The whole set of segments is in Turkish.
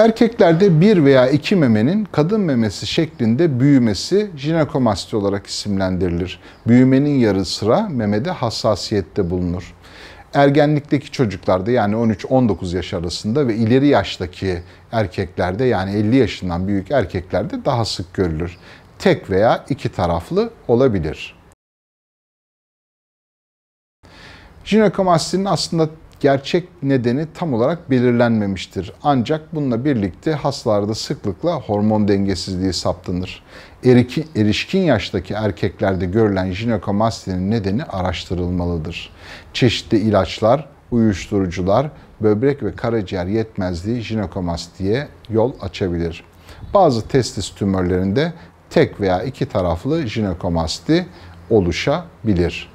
Erkeklerde bir veya iki memenin kadın memesi şeklinde büyümesi jinekomasti olarak isimlendirilir. Büyümenin yarı sıra memede hassasiyette bulunur. Ergenlikteki çocuklarda yani 13-19 yaş arasında ve ileri yaştaki erkeklerde yani 50 yaşından büyük erkeklerde daha sık görülür. Tek veya iki taraflı olabilir. Jinekomastinin aslında gerçek nedeni tam olarak belirlenmemiştir. Ancak bununla birlikte hastalarda sıklıkla hormon dengesizliği saptanır. Eriki, erişkin yaştaki erkeklerde görülen jinekomastinin nedeni araştırılmalıdır. Çeşitli ilaçlar, uyuşturucular, böbrek ve karaciğer yetmezliği jinekomastiye yol açabilir. Bazı testis tümörlerinde tek veya iki taraflı jinekomasti oluşabilir.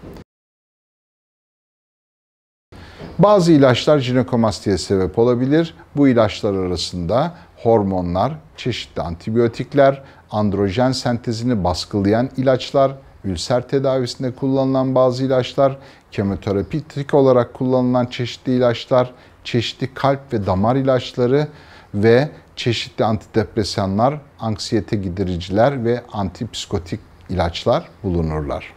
Bazı ilaçlar jinekomastiye sebep olabilir. Bu ilaçlar arasında hormonlar, çeşitli antibiyotikler, androjen sentezini baskılayan ilaçlar, ülser tedavisinde kullanılan bazı ilaçlar, kemoterapitik olarak kullanılan çeşitli ilaçlar, çeşitli kalp ve damar ilaçları ve çeşitli antidepresanlar, anksiyete gidericiler ve antipsikotik ilaçlar bulunurlar.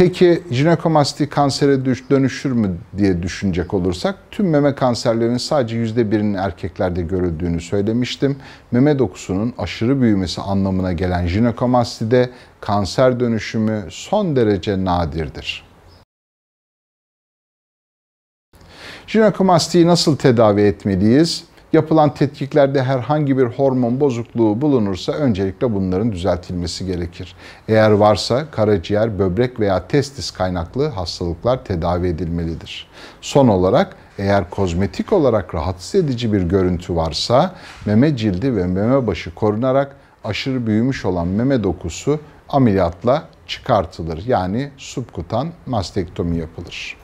Peki jinekomasti kansere dönüşür mü diye düşünecek olursak tüm meme kanserlerinin sadece yüzde birinin erkeklerde görüldüğünü söylemiştim. Meme dokusunun aşırı büyümesi anlamına gelen jinekomastide kanser dönüşümü son derece nadirdir. Jinekomastiyi nasıl tedavi etmeliyiz? Yapılan tetkiklerde herhangi bir hormon bozukluğu bulunursa öncelikle bunların düzeltilmesi gerekir. Eğer varsa karaciğer, böbrek veya testis kaynaklı hastalıklar tedavi edilmelidir. Son olarak eğer kozmetik olarak rahatsız edici bir görüntü varsa meme cildi ve meme başı korunarak aşırı büyümüş olan meme dokusu ameliyatla çıkartılır. Yani subkutan mastektomi yapılır.